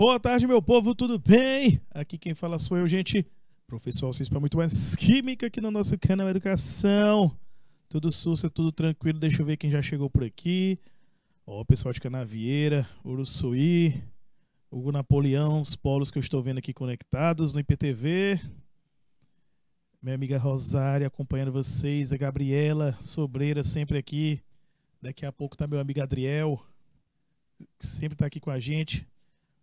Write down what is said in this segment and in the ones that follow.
Boa tarde, meu povo, tudo bem? Aqui quem fala sou eu, gente, professor Alcides para muito mais Química aqui no nosso canal Educação. Tudo sussa, tudo tranquilo, deixa eu ver quem já chegou por aqui. Ó, pessoal de Canavieira, Uruçuí, Hugo Napoleão, os polos que eu estou vendo aqui conectados no IPTV. Minha amiga Rosária acompanhando vocês, a Gabriela Sobreira sempre aqui. Daqui a pouco tá meu amigo Adriel, que sempre está aqui com a gente.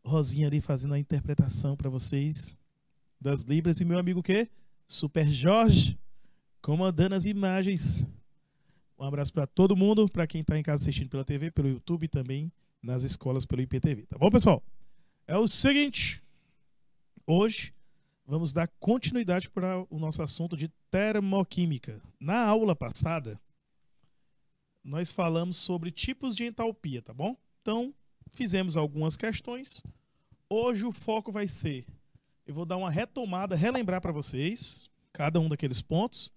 Rosinha ali fazendo a interpretação para vocês das Libras. E meu amigo que? Super Jorge, comandando as imagens. Um abraço para todo mundo, para quem está em casa assistindo pela TV, pelo YouTube também, nas escolas pelo IPTV. Tá bom, pessoal? É o seguinte. Hoje vamos dar continuidade para o nosso assunto de termoquímica. Na aula passada, nós falamos sobre tipos de entalpia, tá bom? Então, fizemos algumas questões Hoje o foco vai ser, eu vou dar uma retomada, relembrar para vocês cada um daqueles pontos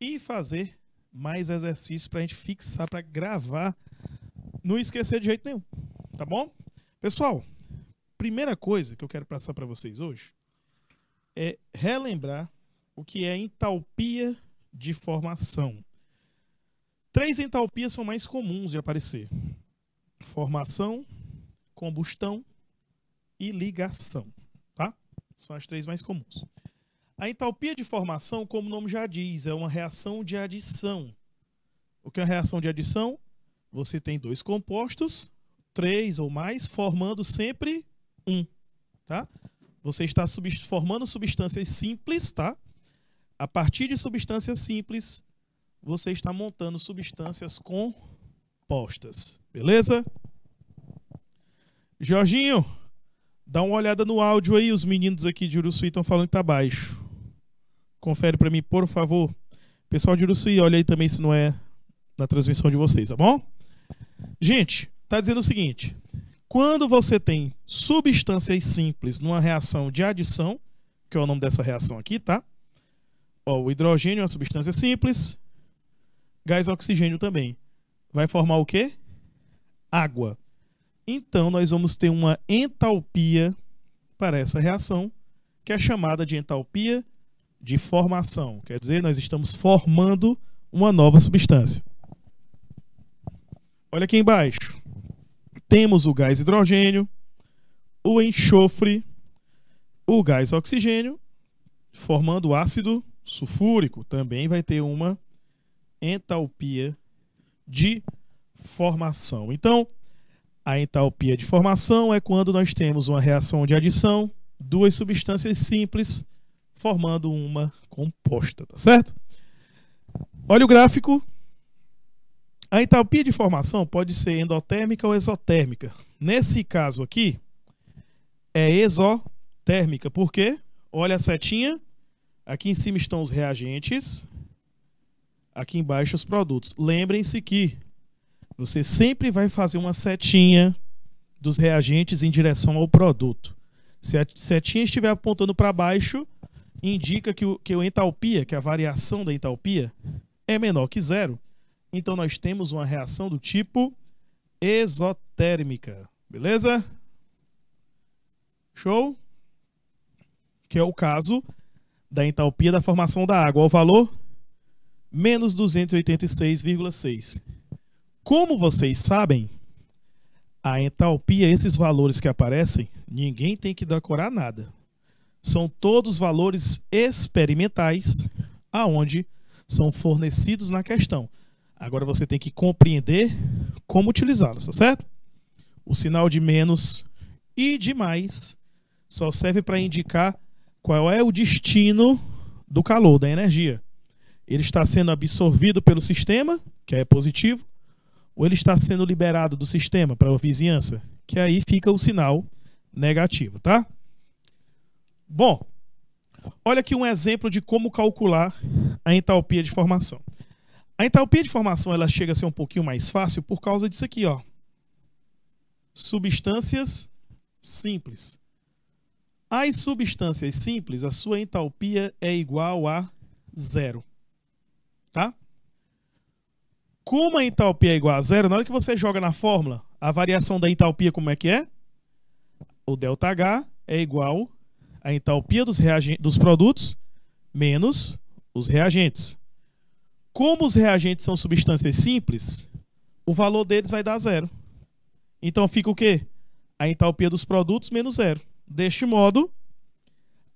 e fazer mais exercícios para a gente fixar, para gravar, não esquecer de jeito nenhum, tá bom? Pessoal, primeira coisa que eu quero passar para vocês hoje é relembrar o que é entalpia de formação. Três entalpias são mais comuns de aparecer: formação, combustão e ligação. Tá? São as três mais comuns. A entalpia de formação, como o nome já diz, é uma reação de adição. O que é uma reação de adição? Você tem dois compostos, três ou mais, formando sempre um. Tá? Você está formando substâncias simples, tá? A partir de substâncias simples, você está montando substâncias compostas. Beleza? Jorginho, Dá uma olhada no áudio aí, os meninos aqui de Uruçuí estão falando que tá baixo. Confere para mim, por favor. Pessoal de Uruçuí, olha aí também se não é na transmissão de vocês, tá bom? Gente, tá dizendo o seguinte: quando você tem substâncias simples numa reação de adição, que é o nome dessa reação aqui, tá? Ó, o hidrogênio é uma substância simples, gás é oxigênio também. Vai formar o quê? Água então nós vamos ter uma entalpia para essa reação, que é chamada de entalpia de formação. Quer dizer, nós estamos formando uma nova substância. Olha aqui embaixo. Temos o gás hidrogênio, o enxofre, o gás oxigênio, formando o ácido sulfúrico. Também vai ter uma entalpia de formação. Então, a entalpia de formação é quando nós temos uma reação de adição, duas substâncias simples formando uma composta, tá certo? Olha o gráfico. A entalpia de formação pode ser endotérmica ou exotérmica. Nesse caso aqui, é exotérmica, porque olha a setinha, aqui em cima estão os reagentes, aqui embaixo os produtos. Lembrem-se que você sempre vai fazer uma setinha dos reagentes em direção ao produto. Se a setinha estiver apontando para baixo, indica que o, que o entalpia, que a variação da entalpia, é menor que zero. Então nós temos uma reação do tipo exotérmica. Beleza? Show? Que é o caso da entalpia da formação da água. o valor? Menos 286,6. Como vocês sabem, a entalpia, esses valores que aparecem, ninguém tem que decorar nada. São todos valores experimentais, aonde são fornecidos na questão. Agora você tem que compreender como utilizá-los, tá certo? O sinal de menos e de mais só serve para indicar qual é o destino do calor, da energia. Ele está sendo absorvido pelo sistema, que é positivo, ou ele está sendo liberado do sistema para a vizinhança, que aí fica o sinal negativo, tá? Bom, olha aqui um exemplo de como calcular a entalpia de formação. A entalpia de formação ela chega a ser um pouquinho mais fácil por causa disso aqui, ó. Substâncias simples. As substâncias simples, a sua entalpia é igual a zero. Tá? Como a entalpia é igual a zero, na hora que você joga na fórmula, a variação da entalpia como é que é? O ΔH é igual à entalpia dos, dos produtos menos os reagentes. Como os reagentes são substâncias simples, o valor deles vai dar zero. Então fica o quê? A entalpia dos produtos menos zero. Deste modo,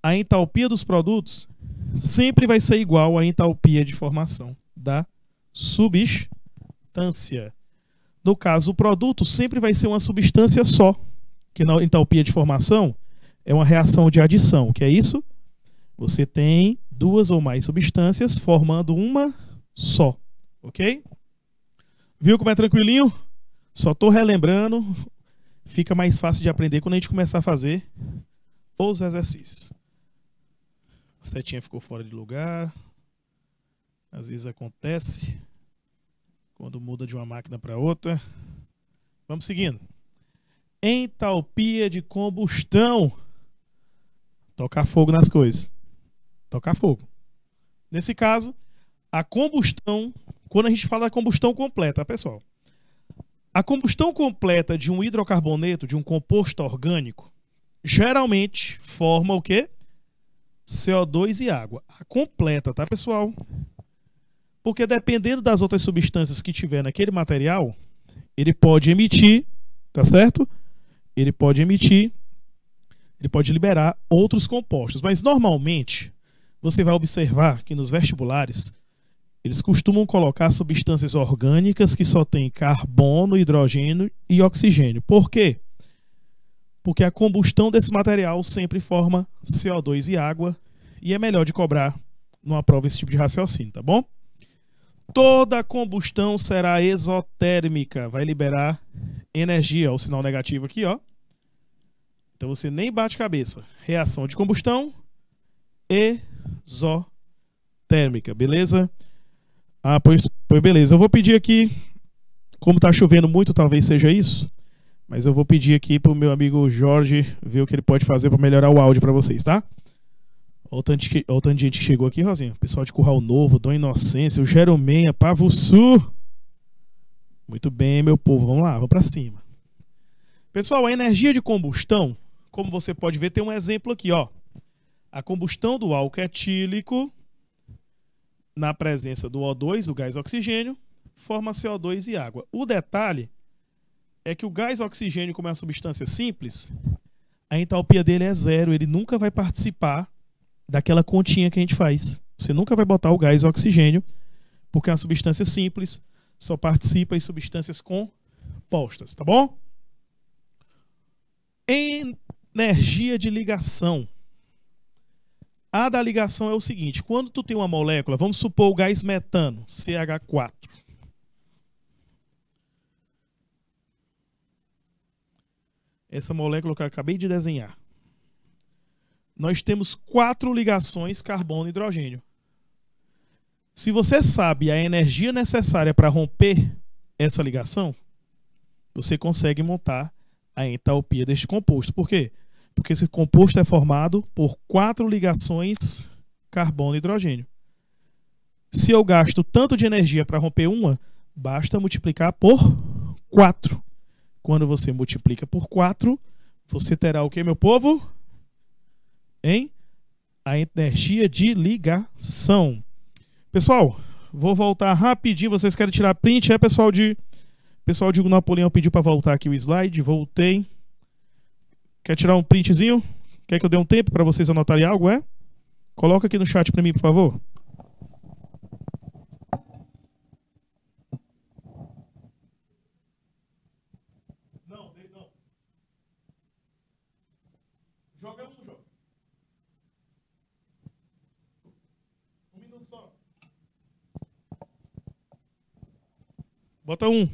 a entalpia dos produtos sempre vai ser igual à entalpia de formação da substância substância. No caso, o produto sempre vai ser uma substância só, que na entalpia de formação é uma reação de adição. que é isso? Você tem duas ou mais substâncias formando uma só, ok? Viu como é tranquilinho? Só estou relembrando. Fica mais fácil de aprender quando a gente começar a fazer os exercícios. A setinha ficou fora de lugar. Às vezes acontece quando muda de uma máquina para outra. Vamos seguindo. Entalpia de combustão. Tocar fogo nas coisas. Tocar fogo. Nesse caso, a combustão, quando a gente fala da combustão completa, pessoal, a combustão completa de um hidrocarboneto, de um composto orgânico, geralmente forma o quê? CO2 e água. A completa, tá, pessoal? Porque dependendo das outras substâncias que tiver naquele material, ele pode emitir, tá certo? Ele pode emitir, ele pode liberar outros compostos. Mas normalmente, você vai observar que nos vestibulares, eles costumam colocar substâncias orgânicas que só têm carbono, hidrogênio e oxigênio. Por quê? Porque a combustão desse material sempre forma CO2 e água e é melhor de cobrar numa prova esse tipo de raciocínio, tá bom? Toda combustão será exotérmica, vai liberar energia, o sinal negativo aqui, ó. Então você nem bate cabeça. Reação de combustão exotérmica, beleza? Ah, pois, pois beleza. Eu vou pedir aqui, como tá chovendo muito, talvez seja isso, mas eu vou pedir aqui pro meu amigo Jorge ver o que ele pode fazer para melhorar o áudio para vocês, tá? Olha o tanto de, gente que chegou aqui, Rosinha. Pessoal de Curral Novo, Dom Inocência, o Jeromeia, Pavo Sul. Muito bem, meu povo. Vamos lá, vamos para cima. Pessoal, a energia de combustão, como você pode ver, tem um exemplo aqui, ó. A combustão do álcool etílico na presença do O2, o gás oxigênio, forma CO2 e água. O detalhe é que o gás oxigênio, como é uma substância simples, a entalpia dele é zero, ele nunca vai participar daquela continha que a gente faz. Você nunca vai botar o gás e o oxigênio, porque é uma substância simples, só participa em substâncias compostas, tá bom? Energia de ligação. A da ligação é o seguinte, quando tu tem uma molécula, vamos supor o gás metano, CH4. Essa molécula que eu acabei de desenhar nós temos quatro ligações carbono e hidrogênio. Se você sabe a energia necessária para romper essa ligação, você consegue montar a entalpia deste composto. Por quê? Porque esse composto é formado por quatro ligações carbono e hidrogênio. Se eu gasto tanto de energia para romper uma, basta multiplicar por quatro. Quando você multiplica por quatro, você terá o que, meu povo? em a energia de ligação. Pessoal, vou voltar rapidinho. Vocês querem tirar print? É, pessoal de pessoal de Napoleão pediu para voltar aqui o slide. Voltei. Quer tirar um printzinho? Quer que eu dê um tempo para vocês anotarem algo? É? Coloca aqui no chat para mim, por favor. Bota um.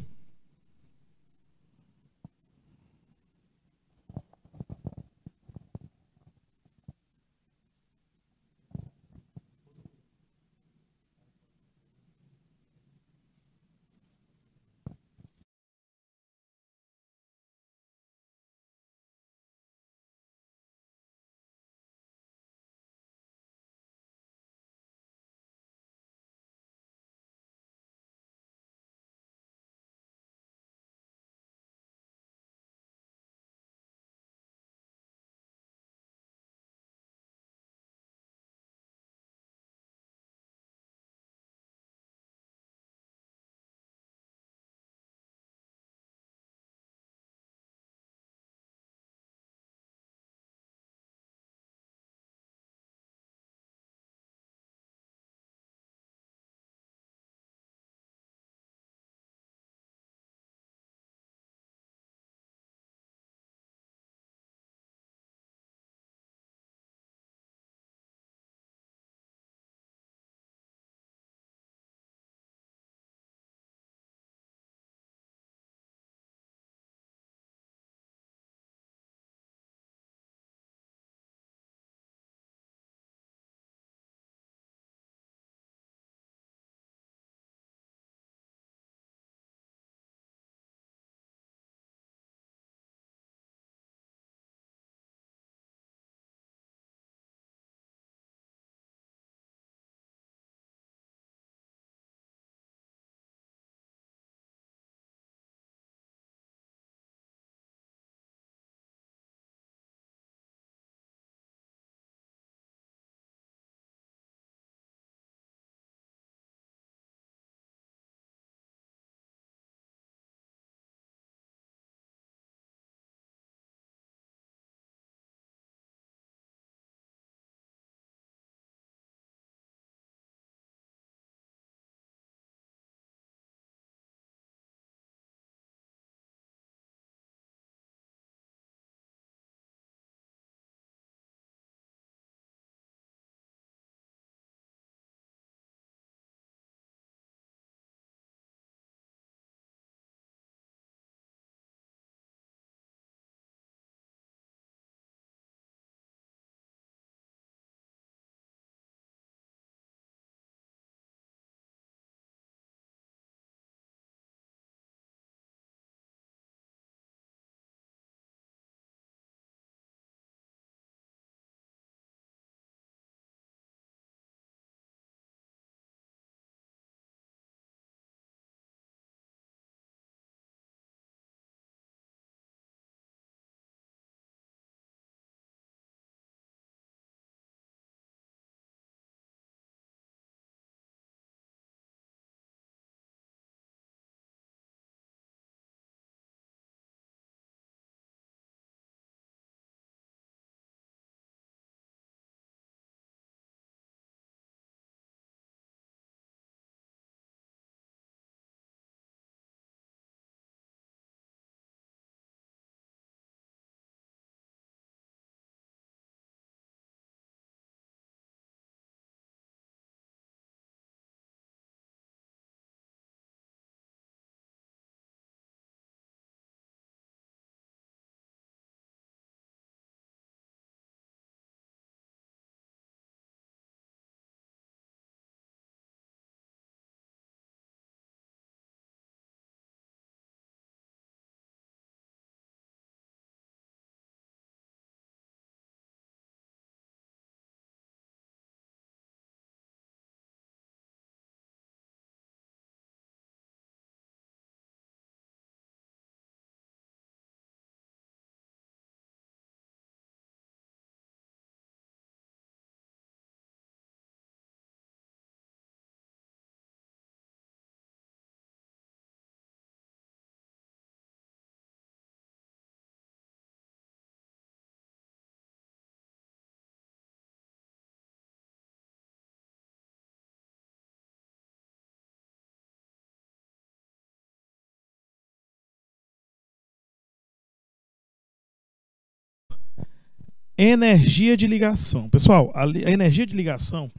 Energia de ligação. Pessoal, a, a energia de ligação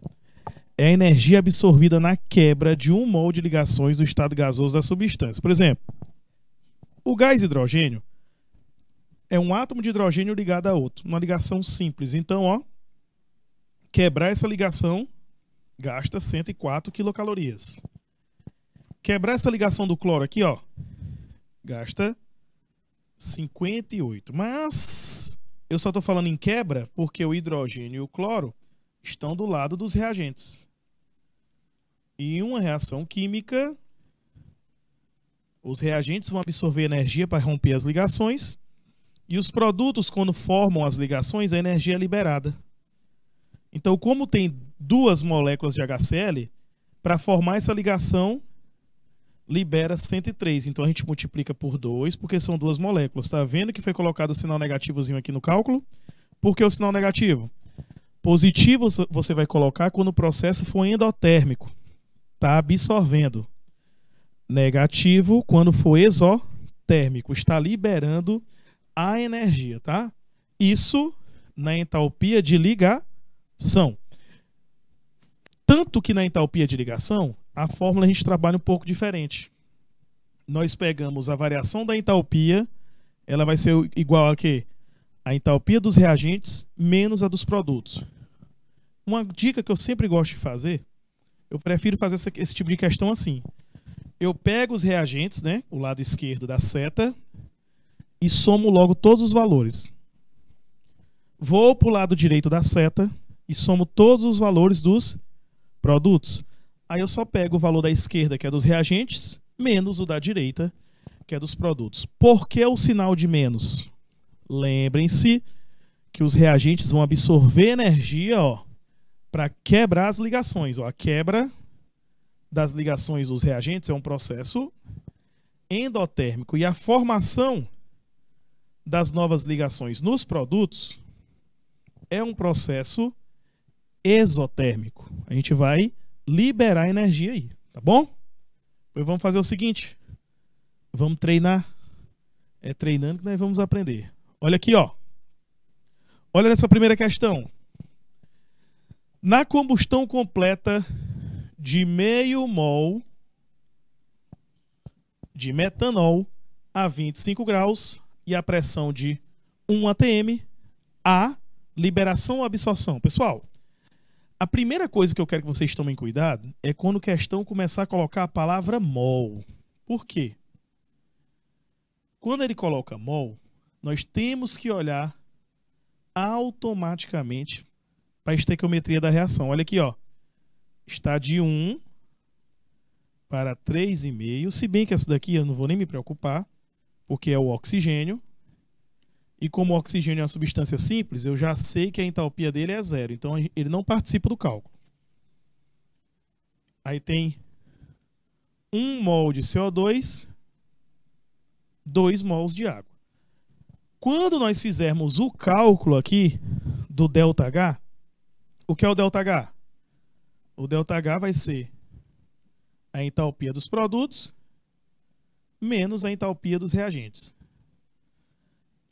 é a energia absorvida na quebra de um mol de ligações do estado gasoso da substância. Por exemplo, o gás hidrogênio é um átomo de hidrogênio ligado a outro, uma ligação simples. Então, ó, quebrar essa ligação gasta 104 quilocalorias. Quebrar essa ligação do cloro aqui, ó, gasta 58. Mas eu só estou falando em quebra porque o hidrogênio e o cloro estão do lado dos reagentes. E uma reação química, os reagentes vão absorver energia para romper as ligações. E os produtos, quando formam as ligações, a energia é liberada. Então, como tem duas moléculas de HCl, para formar essa ligação, libera 103. Então a gente multiplica por 2, porque são duas moléculas. Está vendo que foi colocado o sinal negativozinho aqui no cálculo? Por que o sinal negativo? Positivo você vai colocar quando o processo for endotérmico. Está absorvendo. Negativo quando for exotérmico. Está liberando a energia, tá? Isso na entalpia de ligação. Tanto que na entalpia de ligação, a fórmula a gente trabalha um pouco diferente. Nós pegamos a variação da entalpia, ela vai ser igual a quê? A entalpia dos reagentes menos a dos produtos. Uma dica que eu sempre gosto de fazer, eu prefiro fazer essa, esse tipo de questão assim. Eu pego os reagentes, né, o lado esquerdo da seta, e somo logo todos os valores. Vou para o lado direito da seta e somo todos os valores dos produtos. Aí eu só pego o valor da esquerda, que é dos reagentes, menos o da direita, que é dos produtos. Por que o sinal de menos? Lembrem-se que os reagentes vão absorver energia para quebrar as ligações. Ó. A quebra das ligações dos reagentes é um processo endotérmico. E a formação das novas ligações nos produtos é um processo exotérmico. A gente vai liberar energia aí, tá bom? Pois vamos fazer o seguinte: vamos treinar. É treinando que nós vamos aprender. Olha aqui, ó. Olha nessa primeira questão. Na combustão completa de meio mol de metanol a 25 graus e a pressão de 1 atm, a liberação ou absorção. Pessoal, a primeira coisa que eu quero que vocês tomem cuidado é quando questão começar a colocar a palavra mol. Por quê? Quando ele coloca mol, nós temos que olhar automaticamente para a estequiometria da reação. Olha aqui, ó. Está de 1 para 3,5. Se bem que essa daqui eu não vou nem me preocupar, porque é o oxigênio. E como o oxigênio é uma substância simples, eu já sei que a entalpia dele é zero. Então ele não participa do cálculo. Aí tem 1 um mol de CO2, 2 mols de água. Quando nós fizermos o cálculo aqui do ΔH, o que é o ΔH? O ΔH vai ser a entalpia dos produtos menos a entalpia dos reagentes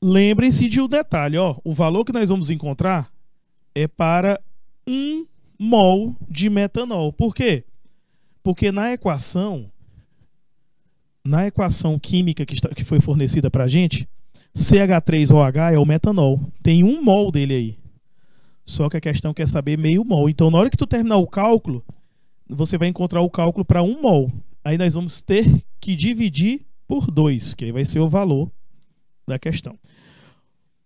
lembrem-se de um detalhe, ó, o valor que nós vamos encontrar é para 1 mol de metanol. Por quê? Porque na equação, na equação química que, está, que foi fornecida para a gente, CH3OH é o metanol. Tem um mol dele aí. Só que a questão quer saber meio mol. Então, na hora que tu terminar o cálculo, você vai encontrar o cálculo para um mol. Aí nós vamos ter que dividir por 2, que aí vai ser o valor da questão.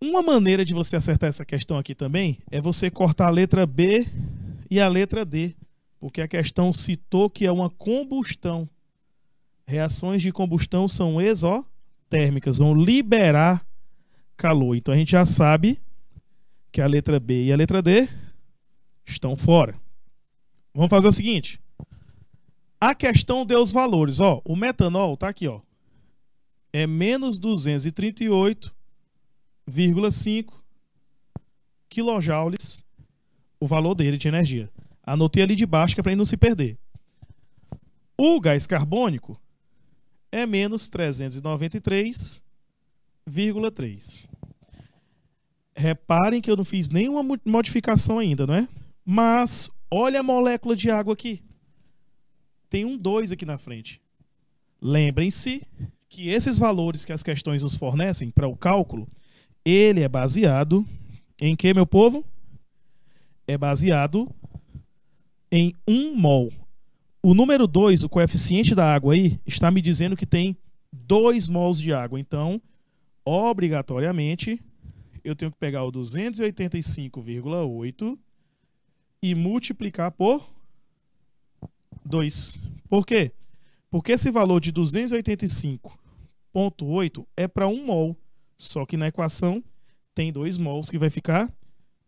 Uma maneira de você acertar essa questão aqui também é você cortar a letra B e a letra D, porque a questão citou que é uma combustão. Reações de combustão são exotérmicas, vão liberar calor. Então a gente já sabe que a letra B e a letra D estão fora. Vamos fazer o seguinte. A questão deu os valores. Ó, o metanol está aqui. Ó, é menos 238 1,5 quilojoules o valor dele de energia. Anotei ali de baixo que é para não se perder. O gás carbônico é menos 393,3. Reparem que eu não fiz nenhuma modificação ainda, não é? Mas olha a molécula de água aqui. Tem um 2 aqui na frente. Lembrem-se que esses valores que as questões nos fornecem para o cálculo ele é baseado em que, meu povo? É baseado em 1 mol. O número 2, o coeficiente da água aí, está me dizendo que tem 2 mols de água. Então, obrigatoriamente, eu tenho que pegar o 285,8 e multiplicar por 2. Por quê? Porque esse valor de 285,8 é para 1 mol. Só que na equação tem dois mols que vai ficar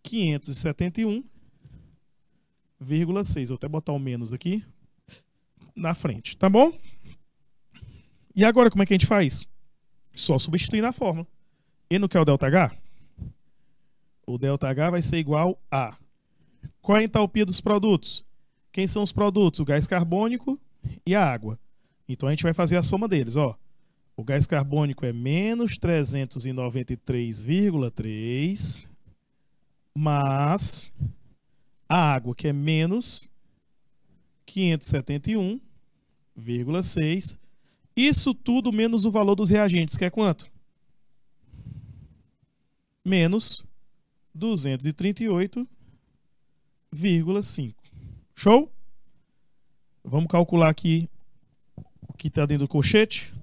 571,6. Vou até botar o menos aqui na frente, tá bom? E agora como é que a gente faz? Só substituir na fórmula. E no que é o ΔH? O ΔH vai ser igual a... Qual é a entalpia dos produtos? Quem são os produtos? O gás carbônico e a água. Então a gente vai fazer a soma deles, ó. O gás carbônico é menos 393,3, mas a água, que é menos 571,6, isso tudo menos o valor dos reagentes, que é quanto? Menos 238,5. Show? Vamos calcular aqui o que está dentro do colchete.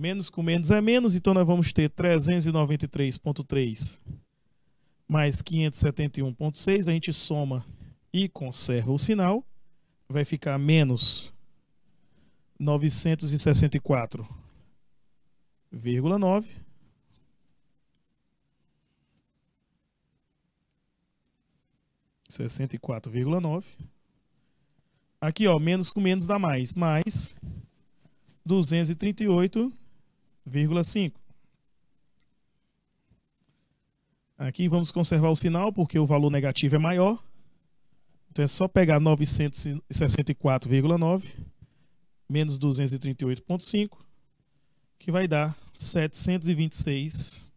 Menos com menos é menos, então nós vamos ter 393,3 mais 571,6. A gente soma e conserva o sinal. Vai ficar menos 964,9. Sessenta e quatro vírgula nove. Aqui, ó, menos com menos dá mais. Mais duzentos e trinta e oito 0,5. Aqui vamos conservar o sinal, porque o valor negativo é maior. Então é só pegar 964,9 menos 238,5, que vai dar 726.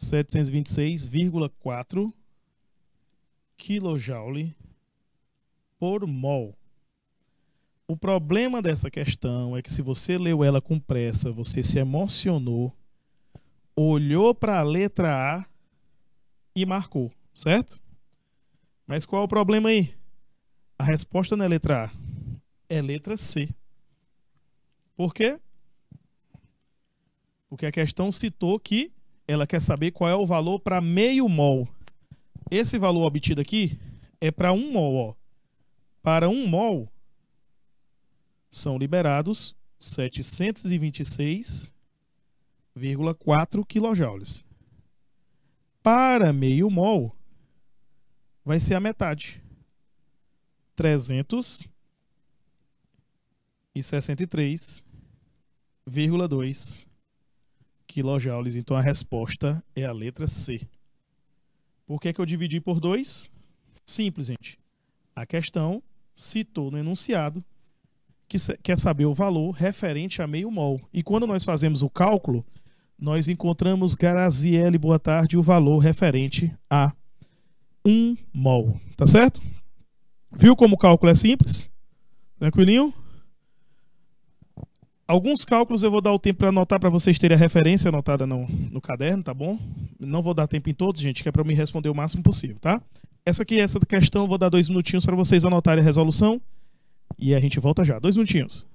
726,4 kJ por mol. O problema dessa questão é que se você leu ela com pressa, você se emocionou, olhou para a letra A e marcou, certo? Mas qual é o problema aí? A resposta não é letra A, é letra C. Por quê? Porque a questão citou que ela quer saber qual é o valor para meio mol. Esse valor obtido aqui é para um mol. Ó. Para um mol, são liberados 726,4 kJ. Para meio mol, vai ser a metade. 363,2 quilojoules. Então a resposta é a letra C. Por que, é que eu dividi por 2? Simples, gente. A questão citou no enunciado que quer saber o valor referente a meio mol. E quando nós fazemos o cálculo, nós encontramos, Garaziele, boa tarde, o valor referente a 1 mol. Tá certo? Viu como o cálculo é simples? Tranquilinho? Alguns cálculos eu vou dar o tempo para anotar para vocês terem a referência anotada no, no, caderno, tá bom? Não vou dar tempo em todos, gente, que é para me responder o máximo possível, tá? Essa aqui, essa questão, eu vou dar dois minutinhos para vocês anotarem a resolução. E a gente volta já. Dois minutinhos.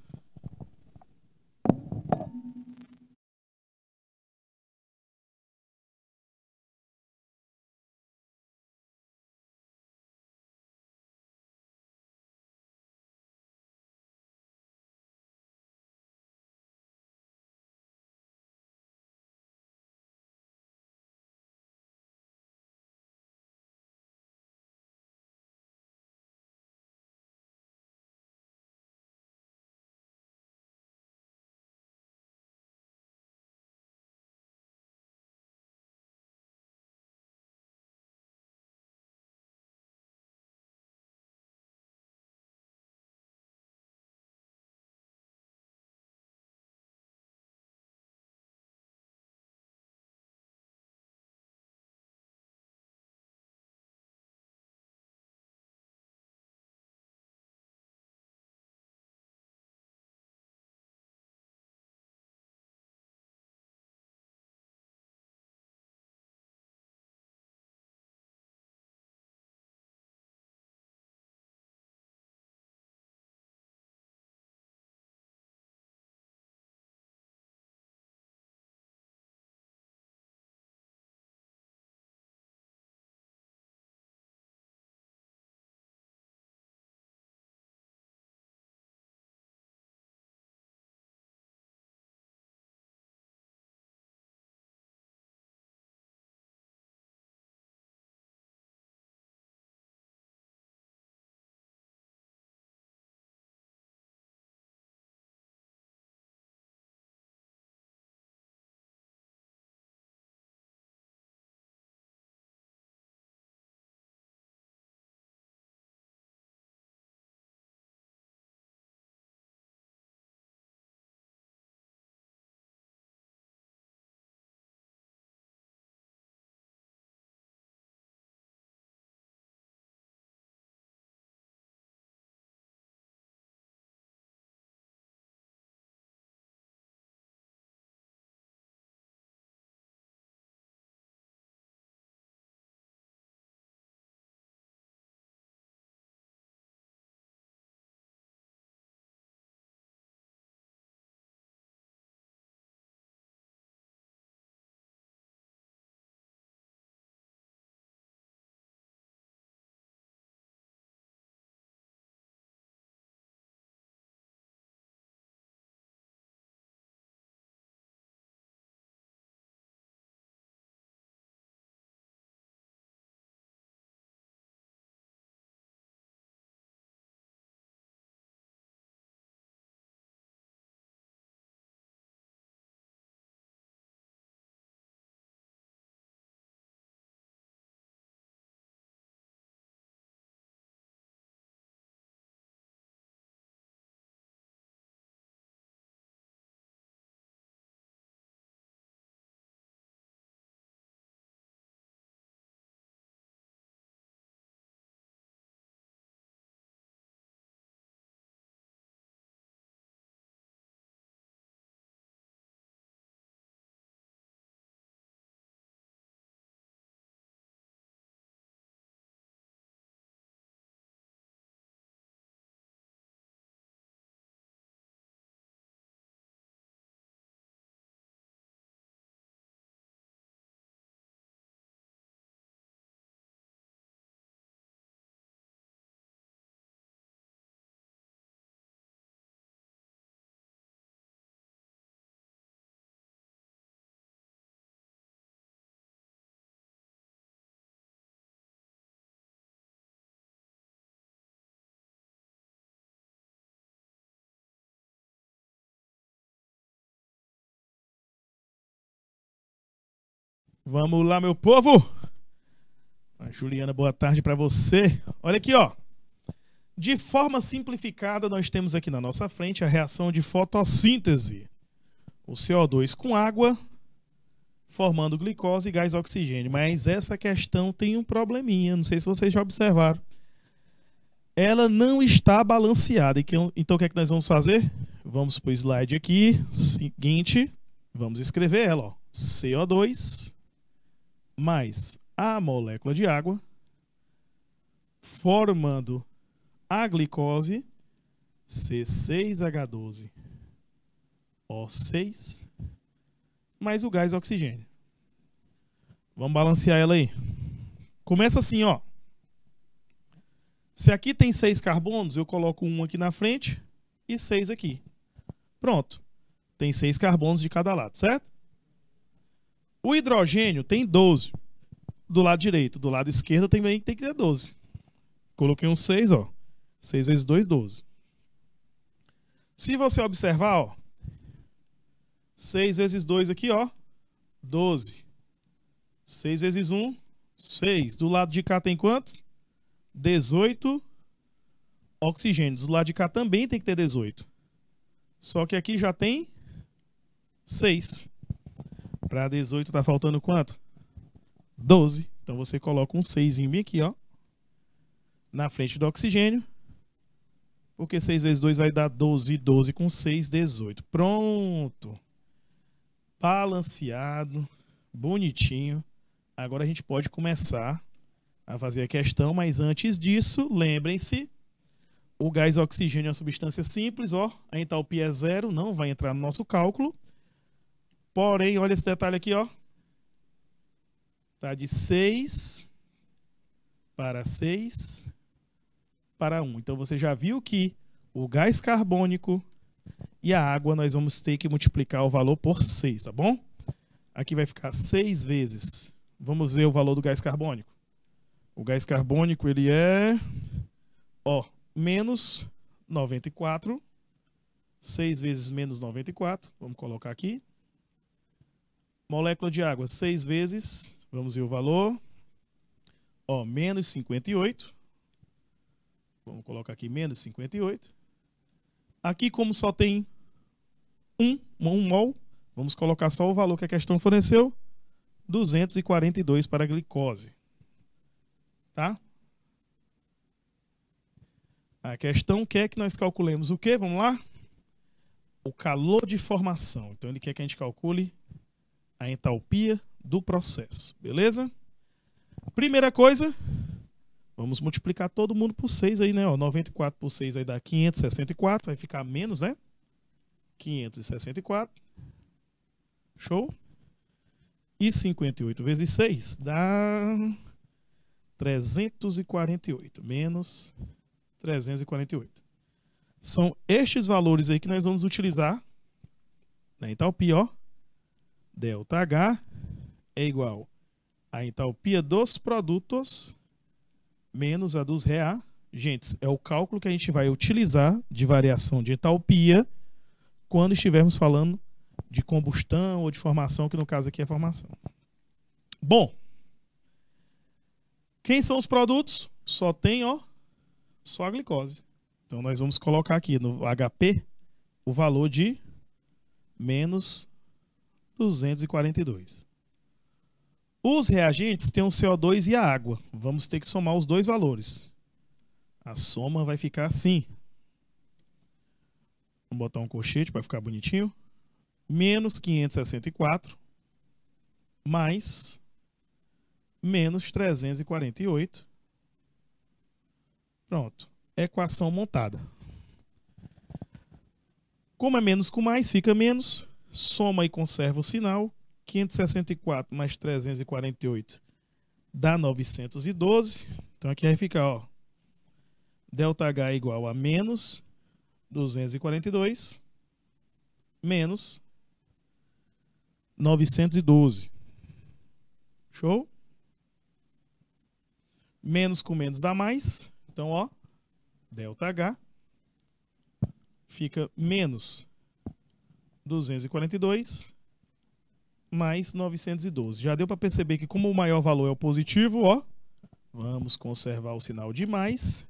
Vamos lá, meu povo. A Juliana, boa tarde para você. Olha aqui, ó. De forma simplificada, nós temos aqui na nossa frente a reação de fotossíntese. O CO2 com água, formando glicose e gás oxigênio. Mas essa questão tem um probleminha, não sei se vocês já observaram. Ela não está balanceada. Então, o que é que nós vamos fazer? Vamos para o slide aqui, seguinte. Vamos escrever ela, ó. CO2 mais a molécula de água, formando a glicose C6H12O6 mais o gás oxigênio. Vamos balancear ela aí. Começa assim, ó. Se aqui tem seis carbonos, eu coloco um aqui na frente e seis aqui. Pronto. Tem seis carbonos de cada lado, certo? O hidrogênio tem 12 do lado direito. Do lado esquerdo também tem que ter 12. Coloquei um 6, ó. 6 vezes 2, 12. Se você observar, ó. 6 vezes 2 aqui, ó. 12. 6 vezes 1, 6. Do lado de cá tem quantos? 18 oxigênios. Do lado de cá também tem que ter 18. Só que aqui já tem 6. Para 18 tá faltando quanto? 12. Então você coloca um 6 aqui, ó. Na frente do oxigênio. Porque 6 vezes 2 vai dar 12. 12 com 6, 18. Pronto. Balanceado. Bonitinho. Agora a gente pode começar a fazer a questão. Mas antes disso, lembrem-se. O gás oxigênio é uma substância simples, ó. A entalpia é zero, não vai entrar no nosso cálculo. Porém, olha esse detalhe aqui, ó. Tá de 6 para 6 para 1. Então você já viu que o gás carbônico e a água nós vamos ter que multiplicar o valor por 6, tá bom? Aqui vai ficar 6 vezes. Vamos ver o valor do gás carbônico. O gás carbônico ele é ó, menos 94. 6 vezes menos 94, vamos colocar aqui molécula de água, 6 vezes, vamos ver o valor, ó, menos 58, vamos colocar aqui menos 58, aqui como só tem 1, um, 1 um mol, vamos colocar só o valor que a questão forneceu, 242 para a glicose, tá? A questão quer que nós calculemos o que? Vamos lá? O calor de formação. Então ele quer que a gente calcule a entalpia do processo, beleza? Primeira coisa, vamos multiplicar todo mundo por 6 aí, né? Ó, 94 por 6 aí dá 564, vai ficar menos, né? 564. Show? E 58 vezes 6 dá 348, menos 348. São estes valores aí que nós vamos utilizar na entalpia, ó. ΔH é igual à entalpia dos produtos menos a dos reagentes. É o cálculo que a gente vai utilizar de variação de entalpia quando estivermos falando de combustão ou de formação, que no caso aqui é formação. Bom, quem são os produtos? Só tem, ó, só a glicose. Então nós vamos colocar aqui no HP o valor de menos 242. Os reagentes têm o CO2 e a água. Vamos ter que somar os dois valores. A soma vai ficar assim. Vamos botar um colchete para ficar bonitinho. Menos 564 mais menos 348. Pronto. Equação montada. Como é menos com mais, fica menos soma e conserva o sinal. 564 mais 348 dá 912. Então aqui vai ficar, ó. Delta H é igual a menos 242 menos 912. Show? Menos com menos dá mais. Então, ó, delta H fica menos 242 mais 912. Já deu para perceber que como o maior valor é o positivo, ó, vamos conservar o sinal de mais.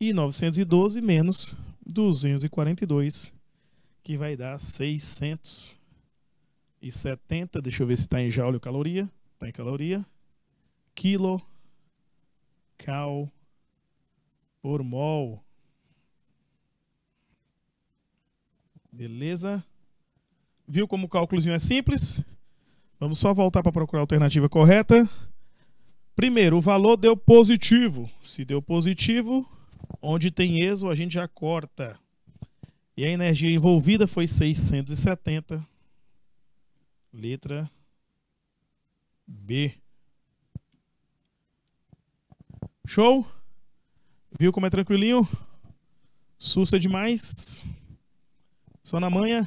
E 912 menos 242, que vai dar 670. Deixa eu ver se está em joule ou caloria. Está em caloria. Quilo cal por mol. Beleza? Viu como o cálculozinho é simples? Vamos só voltar para procurar a alternativa correta. Primeiro, o valor deu positivo. Se deu positivo, onde tem êxodo, a gente já corta. E a energia envolvida foi 670, letra B. Show? Viu como é tranquilinho? Sussa demais. Só na manhã.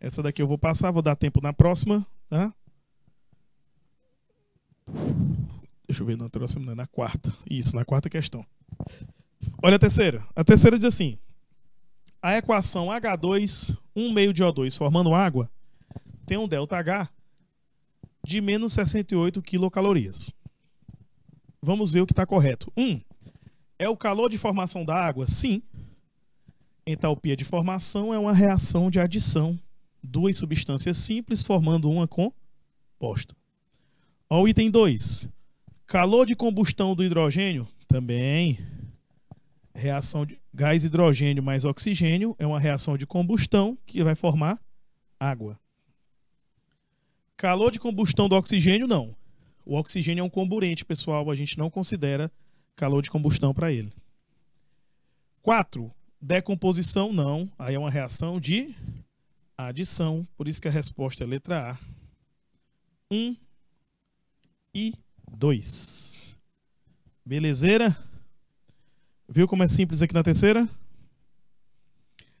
Essa daqui eu vou passar, vou dar tempo na próxima, tá? Deixa eu ver na próxima, é na quarta. Isso, na quarta questão. Olha a terceira. A terceira diz assim: a equação H2, 1 meio de O2 formando água, tem um ΔH de menos 68 quilocalorias. Vamos ver o que está correto. 1. Um, é o calor de formação da água? Sim. Entalpia de formação é uma reação de adição duas substâncias simples formando uma composta. Olha o item 2. Calor de combustão do hidrogênio também. Reação de gás hidrogênio mais oxigênio é uma reação de combustão que vai formar água. Calor de combustão do oxigênio, não. O oxigênio é um comburente, pessoal. A gente não considera calor de combustão para ele. 4. Decomposição, não. Aí é uma reação de adição, por isso que a resposta é letra A. 1 um e 2. Belezeira? Viu como é simples aqui na terceira?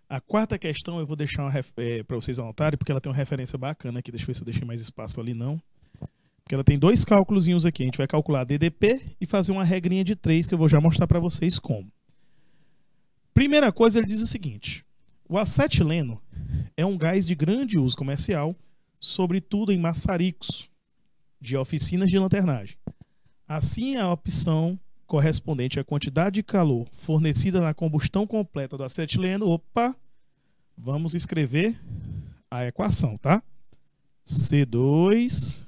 A quarta questão eu vou deixar é, eh, para vocês anotarem, porque ela tem uma referência bacana aqui. Deixa eu ver se eu deixei mais espaço ali, não. Porque ela tem dois cálculos aqui. A gente vai calcular DDP e fazer uma regrinha de três que eu vou já mostrar para vocês como. Primeira coisa, ele diz o seguinte. O acetileno é um gás de grande uso comercial, sobretudo em maçaricos de oficinas de lanternagem. Assim, a opção correspondente à quantidade de calor fornecida na combustão completa do acetileno, opa, vamos escrever a equação, tá? C2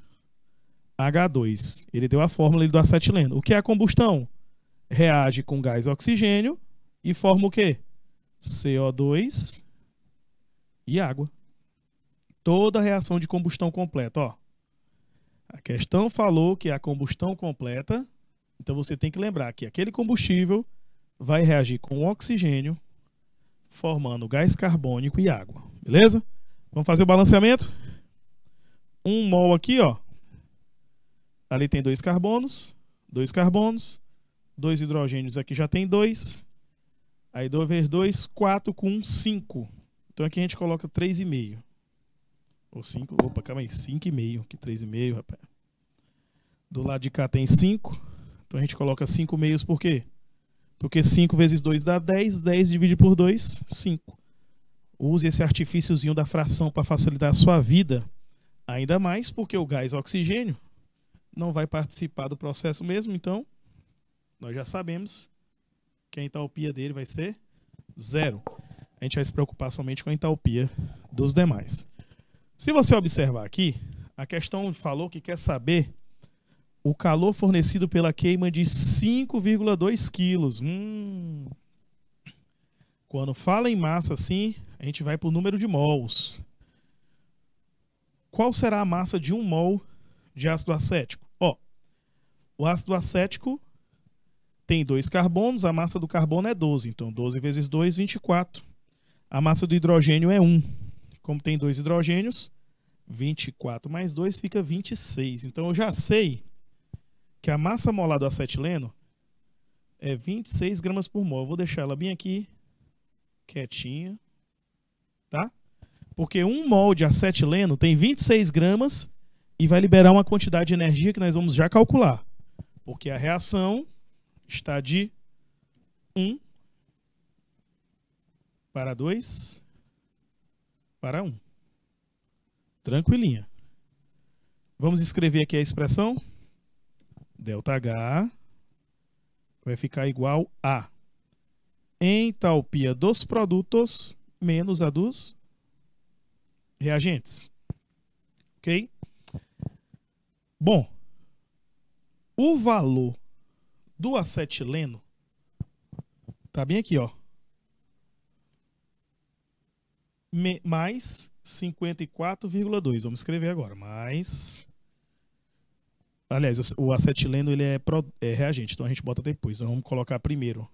H2. Ele deu a fórmula do acetileno. O que é a combustão? Reage com gás oxigênio e forma o quê? CO2 e água. Toda a reação de combustão completa, ó. A questão falou que é a combustão completa, então você tem que lembrar que aquele combustível vai reagir com o oxigênio, formando gás carbônico e água, beleza? Vamos fazer o balanceamento? Um mol aqui, ó. Ali tem dois carbonos, dois carbonos, dois hidrogênios aqui já tem dois. Aí 2 vezes dois, quatro com cinco. Então aqui a gente coloca 3,5. Ou 5, opa, calma aí, 5,5, que 3,5, rapaz. Do lado de cá tem 5, então a gente coloca 5 meios por quê? Porque 5 vezes 2 dá 10, 10 divide por 2, 5. Use esse artifíciozinho da fração para facilitar a sua vida, ainda mais porque o gás oxigênio não vai participar do processo mesmo, então nós já sabemos que a entalpia dele vai ser zero a gente vai se preocupar somente com a entalpia dos demais. Se você observar aqui, a questão falou que quer saber o calor fornecido pela queima de 5,2 quilos. Hum. Quando fala em massa assim, a gente vai para o número de mols. Qual será a massa de um mol de ácido acético? Ó, o ácido acético tem dois carbonos, a massa do carbono é 12. Então, 12 vezes 2, 24. A massa do hidrogênio é 1. Como tem dois hidrogênios, 24 mais 2 fica 26. Então eu já sei que a massa molar do acetileno é 26 gramas por mol. Eu vou deixar ela bem aqui, quietinha, tá? Porque um mol de acetileno tem 26 gramas e vai liberar uma quantidade de energia que nós vamos já calcular. Porque a reação está de 1 para dois, para um. Tranquilinha. Vamos escrever aqui a expressão. Delta H vai ficar igual a entalpia dos produtos menos a dos reagentes. Ok? Bom, o valor do acetileno tá bem aqui, ó. mais 54,2. Vamos escrever agora. Mais. Aliás, o acetileno ele é, pro, é reagente, então a gente bota depois. Então vamos colocar primeiro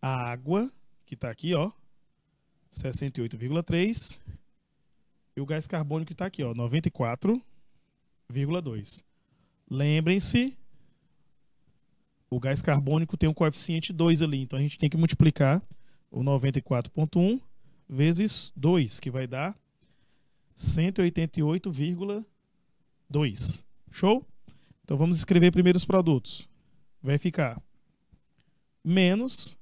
a água, que está aqui, ó, 68,3. E o gás carbônico que está aqui, ó, 94,2. Lembrem-se, o gás carbônico tem um coeficiente 2 ali, então a gente tem que multiplicar o 94,1 vezes 2, que vai dar 188,2. Show? Então vamos escrever primeiro os produtos. Vai ficar menos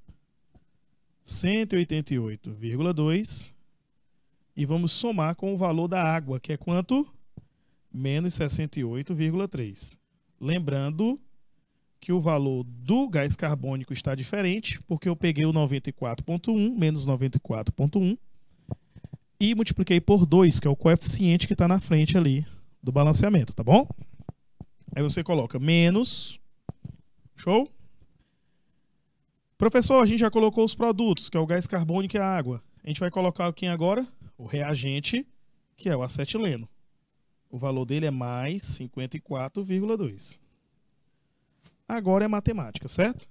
188,2 e vamos somar com o valor da água, que é quanto? Menos 68,3. Lembrando que o valor do gás carbônico está diferente, porque eu peguei o 94.1 menos 94.1 e multipliquei por 2, que é o coeficiente que está na frente ali do balanceamento, tá bom? Aí você coloca menos, show? Professor, a gente já colocou os produtos, que é o gás carbônico e a água. A gente vai colocar aqui agora o reagente, que é o acetileno. O valor dele é mais 54,2 agora é matemática, certo?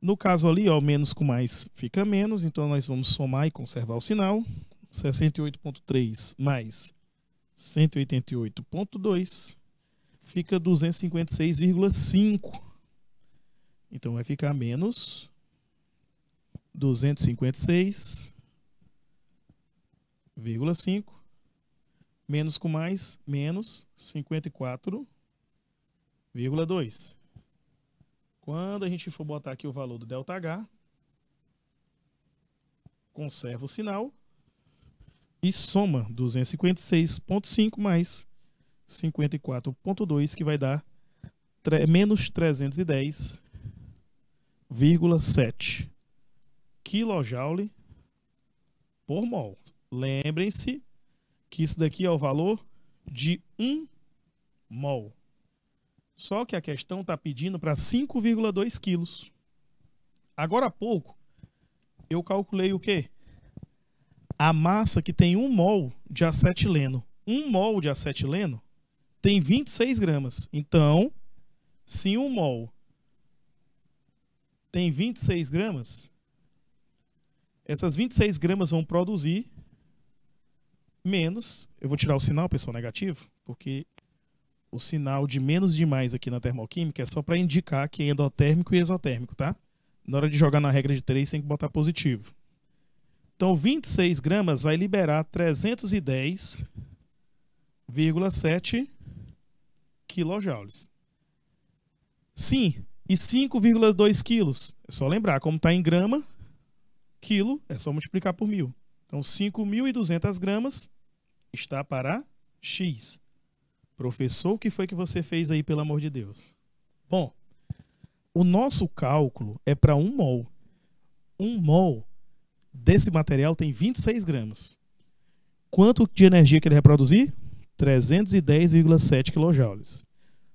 No caso ali, ó, menos com mais fica menos, então nós vamos somar e conservar o sinal. 68.3 mais 188.2 fica 256,5. Então vai ficar menos 256,5 menos com mais menos 54 0,2. Quando a gente for botar aqui o valor do ΔH, conserva o sinal e soma 256,5 mais 54,2, que vai dar menos 310,7 kJ por mol. Lembrem-se que isso daqui é o valor de 1 mol. Só que a questão está pedindo para 5,2 quilos. Agora há pouco, eu calculei o quê? A massa que tem um mol de acetileno. Um mol de acetileno tem 26 gramas. Então, se um mol tem 26 gramas, essas 26 gramas vão produzir menos, eu vou tirar o sinal, pessoal, negativo, porque o sinal de menos de mais aqui na termoquímica é só para indicar que é endotérmico e exotérmico, tá? Na hora de jogar na regra de 3, tem que botar positivo. Então, 26 gramas vai liberar 310,7 quilojoules. Sim, e 5,2 quilos. É só lembrar, como está em grama, quilo é só multiplicar por mil. Então, 5.200 gramas está para X. Professor, o que foi que você fez aí, pelo amor de Deus? Bom, o nosso cálculo é para um mol. Um mol desse material tem 26 gramas. Quanto de energia que ele reproduzir? 310,7 kJ.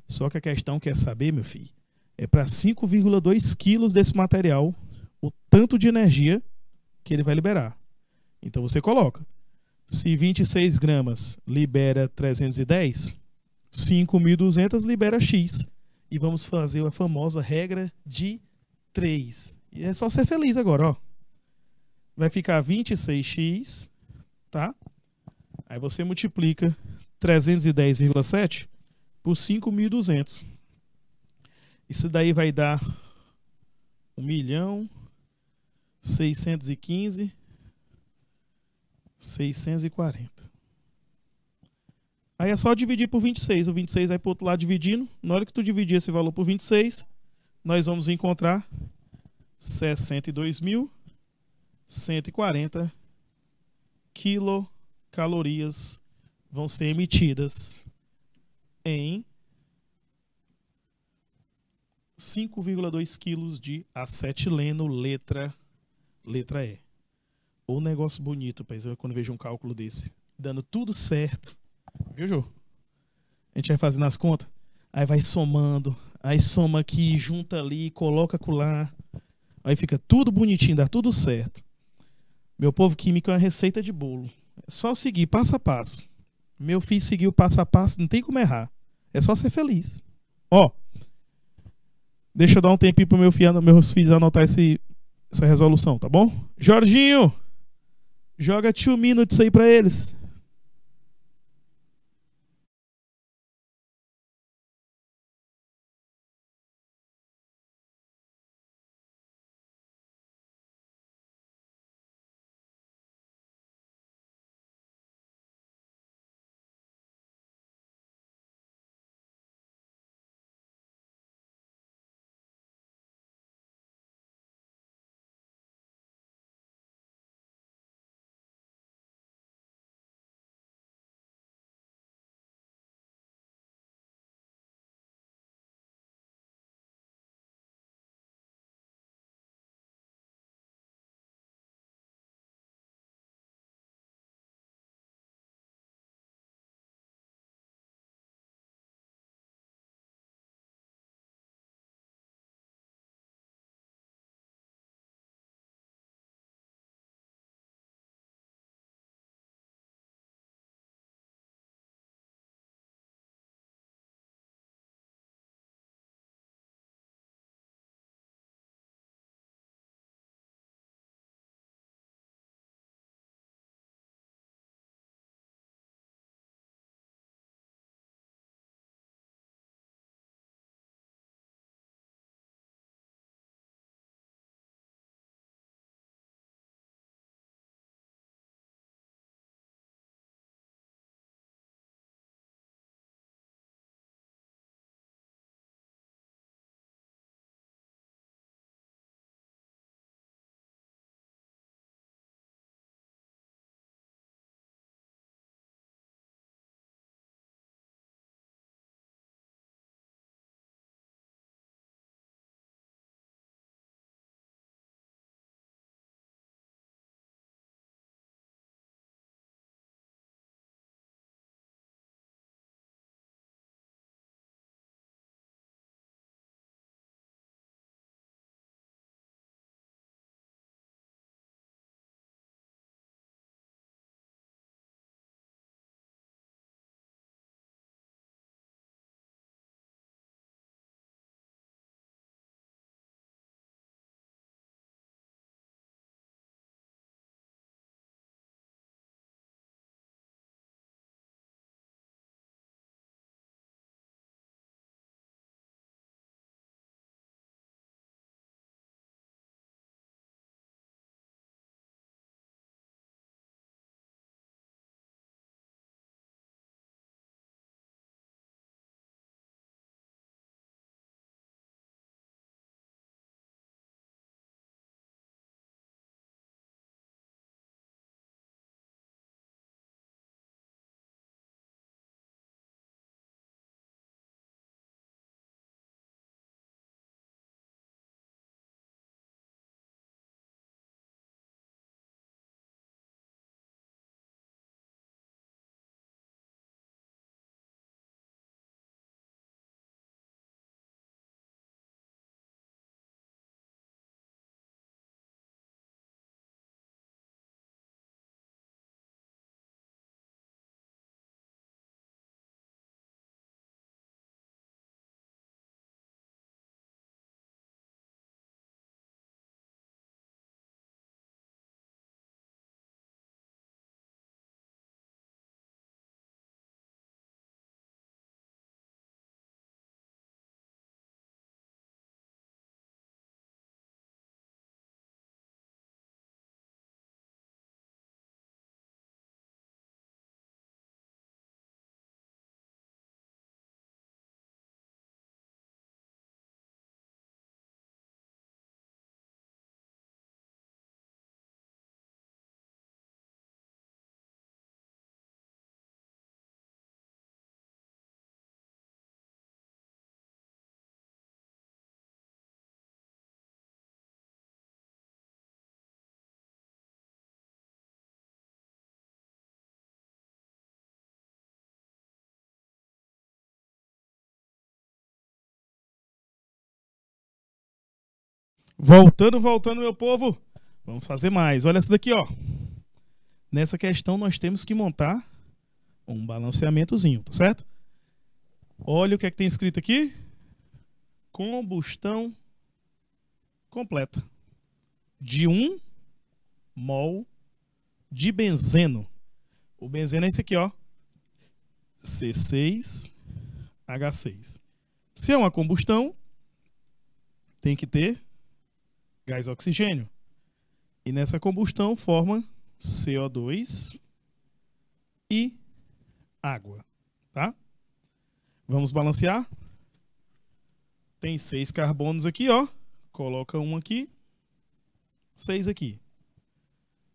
Só que a questão quer é saber, meu filho, é para 5,2 quilos desse material o tanto de energia que ele vai liberar. Então você coloca. Se 26 gramas libera 310, 5.200 libera X. E vamos fazer a famosa regra de 3. E é só ser feliz agora, ó. Vai ficar 26x, tá? Aí você multiplica 310,7 por 5.200. Isso daí vai dar 1 milhão 615 640. Aí é só dividir por 26. O 26 vai para o outro lado dividindo. Na hora que tu dividir esse valor por 26, nós vamos encontrar 62.140 quilocalorias vão ser emitidas em 5,2 quilos de acetileno, letra, letra E. O negócio bonito, pessoal. É quando vejo um cálculo desse, dando tudo certo, Viu, Ju? A gente vai fazendo as contas. Aí vai somando. Aí soma aqui, junta ali, coloca lá Aí fica tudo bonitinho, dá tudo certo. Meu povo, químico é uma receita de bolo. É só seguir passo a passo. Meu filho seguiu passo a passo, não tem como errar. É só ser feliz. Ó, deixa eu dar um tempinho pro meu filho, meus filhos anotar esse, essa resolução, tá bom? Jorginho, joga two minutes aí pra eles. Voltando, voltando, meu povo. Vamos fazer mais. Olha essa daqui, ó. Nessa questão nós temos que montar um balanceamentozinho, tá certo? Olha o que é que tem escrito aqui. Combustão completa de um mol de benzeno. O benzeno é esse aqui, ó. C6H6. Se é uma combustão, tem que ter gás oxigênio. E nessa combustão forma CO2 e água, tá? Vamos balancear? Tem seis carbonos aqui, ó. Coloca um aqui, seis aqui.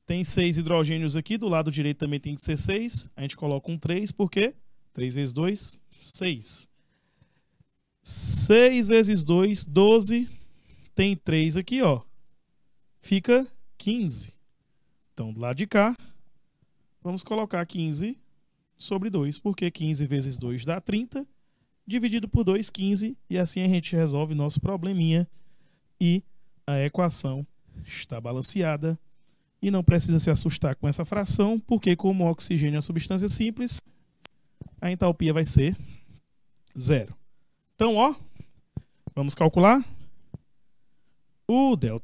Tem seis hidrogênios aqui, do lado direito também tem que ser seis. A gente coloca um três, porque três vezes dois, seis. Seis vezes dois, doze tem 3 aqui, ó. Fica 15. Então, do lado de cá, vamos colocar 15 sobre 2, porque 15 vezes 2 dá 30, dividido por 2, 15, e assim a gente resolve nosso probleminha e a equação está balanceada e não precisa se assustar com essa fração, porque como o oxigênio é uma substância simples, a entalpia vai ser zero. Então, ó, vamos calcular. O ΔH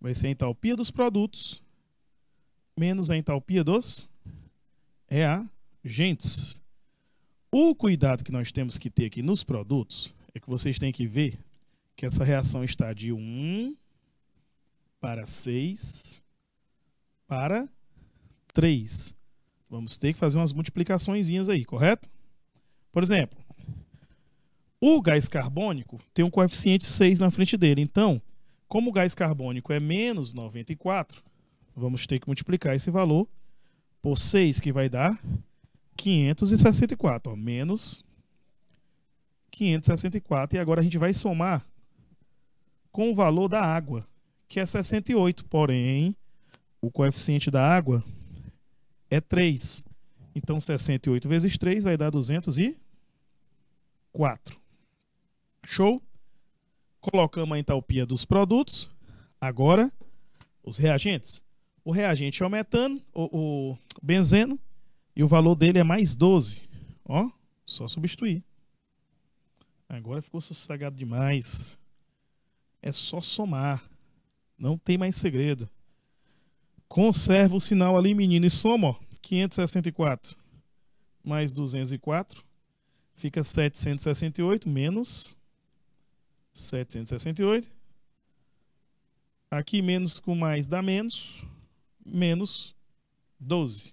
vai ser a entalpia dos produtos menos a entalpia dos reagentes. O cuidado que nós temos que ter aqui nos produtos é que vocês têm que ver que essa reação está de 1 para 6 para 3. Vamos ter que fazer umas multiplicações aí, correto? Por exemplo, o gás carbônico tem um coeficiente 6 na frente dele. Então, como o gás carbônico é menos 94, vamos ter que multiplicar esse valor por 6, que vai dar 564, ó, menos 564. E agora a gente vai somar com o valor da água, que é 68. Porém, o coeficiente da água é 3. Então, 68 vezes 3 vai dar 204. Show? Colocamos a entalpia dos produtos. Agora, os reagentes. O reagente é o metano, o, o benzeno, e o valor dele é mais 12. Ó, só substituir. Agora ficou sossegado demais. É só somar. Não tem mais segredo. Conserva o sinal ali, menino, e soma, ó, 564 mais 204 fica 768 menos 768. Aqui menos com mais dá menos. Menos 12.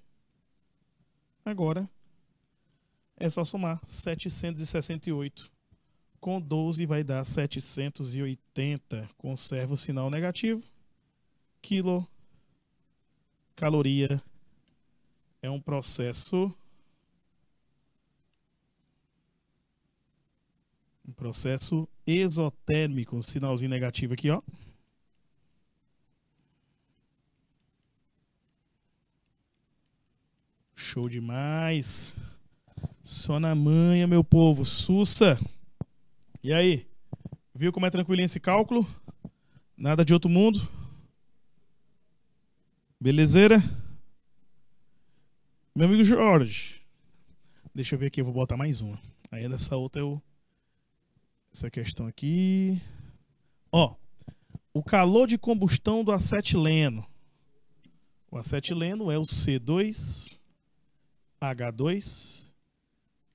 Agora é só somar 768 com 12 vai dar 780. Conserva o sinal negativo. Quilo caloria é um processo Um processo exotérmico, um sinalzinho negativo aqui, ó. Show demais. Só na manha, meu povo. Sussa. E aí? Viu como é tranquilinho esse cálculo? Nada de outro mundo? Belezeira? Meu amigo Jorge. Deixa eu ver aqui, eu vou botar mais uma. Aí nessa outra eu essa questão aqui. Ó, o calor de combustão do acetileno. O acetileno é o C2H2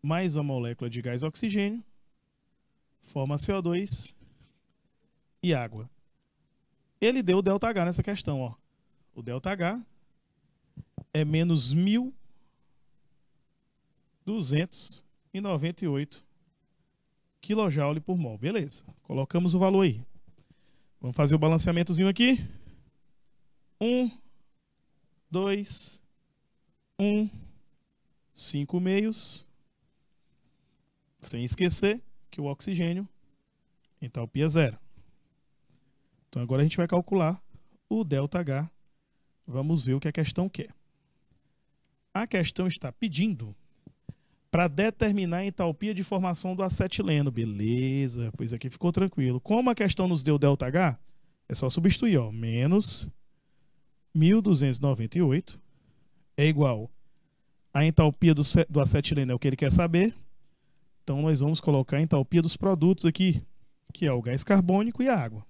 mais uma molécula de gás oxigênio, forma CO2 e água. Ele deu o ΔH nessa questão, ó. O ΔH é menos 1.298 kJ por mol. Beleza, colocamos o valor aí. Vamos fazer o balanceamentozinho aqui. 1, 2, 1, 5 meios. Sem esquecer que o oxigênio, entalpia zero. Então agora a gente vai calcular o ΔH. Vamos ver o que a questão quer. A questão está pedindo para determinar a entalpia de formação do acetileno. Beleza, pois aqui ficou tranquilo. Como a questão nos deu ΔH, é só substituir, ó, menos 1298 é igual a entalpia do, do acetileno, é o que ele quer saber. Então, nós vamos colocar a entalpia dos produtos aqui, que é o gás carbônico e a água.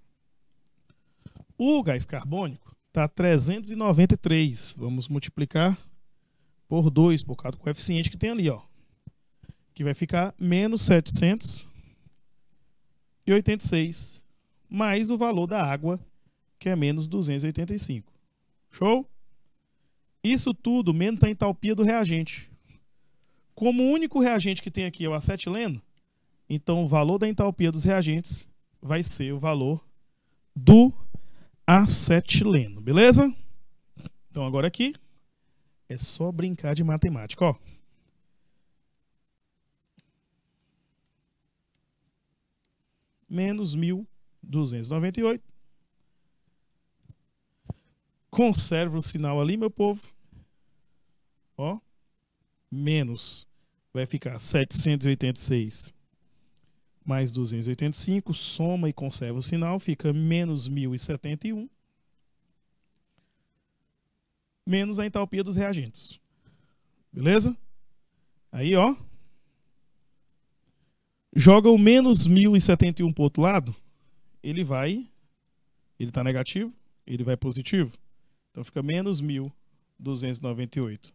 O gás carbônico está 393. Vamos multiplicar por 2, por causa do coeficiente que tem ali, ó que vai ficar menos 786, mais o valor da água, que é menos 285. Show? Isso tudo menos a entalpia do reagente. Como o único reagente que tem aqui é o acetileno, então o valor da entalpia dos reagentes vai ser o valor do acetileno, beleza? Então agora aqui é só brincar de matemática, ó. menos 1.298. Conserva o sinal ali, meu povo. Ó, menos. Vai ficar 786 mais 285. Soma e conserva o sinal. Fica menos 1.071. Menos a entalpia dos reagentes. Beleza? Aí, ó, joga o menos 1071 para o outro lado, ele vai, ele está negativo, ele vai positivo. Então fica menos 1298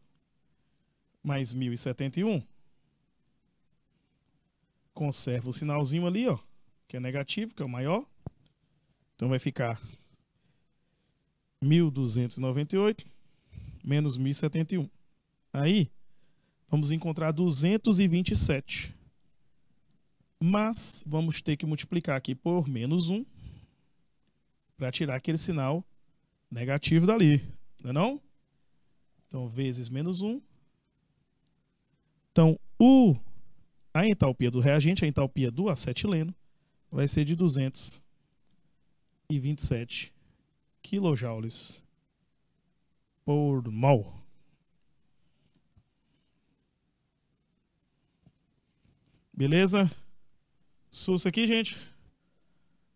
mais 1071. Conserva o sinalzinho ali, ó, que é negativo, que é o maior. Então vai ficar 1298 menos 1071. Aí vamos encontrar 227 mas vamos ter que multiplicar aqui por menos 1 para tirar aquele sinal negativo dali, não é não? Então, vezes menos 1. Então, o, a entalpia do reagente, a entalpia do acetileno, vai ser de 227 quilojoules por mol. Beleza? Sussa aqui, gente.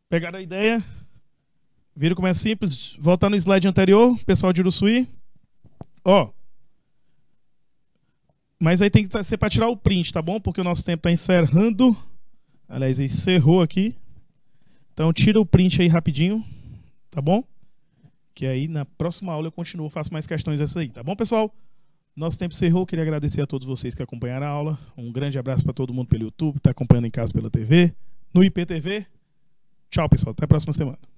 Pegaram a ideia. Viram como é simples? Voltar no slide anterior, pessoal de Uruçuí. Ó. Mas aí tem que ser para tirar o print, tá bom? Porque o nosso tempo está encerrando. Aliás, encerrou aqui. Então tira o print aí rapidinho, tá bom? Que aí na próxima aula eu continuo, faço mais questões dessa aí, tá bom, pessoal? Nosso tempo encerrou. Queria agradecer a todos vocês que acompanharam a aula. Um grande abraço para todo mundo pelo YouTube, está acompanhando em casa pela TV, no IPTV. Tchau, pessoal. Até a próxima semana.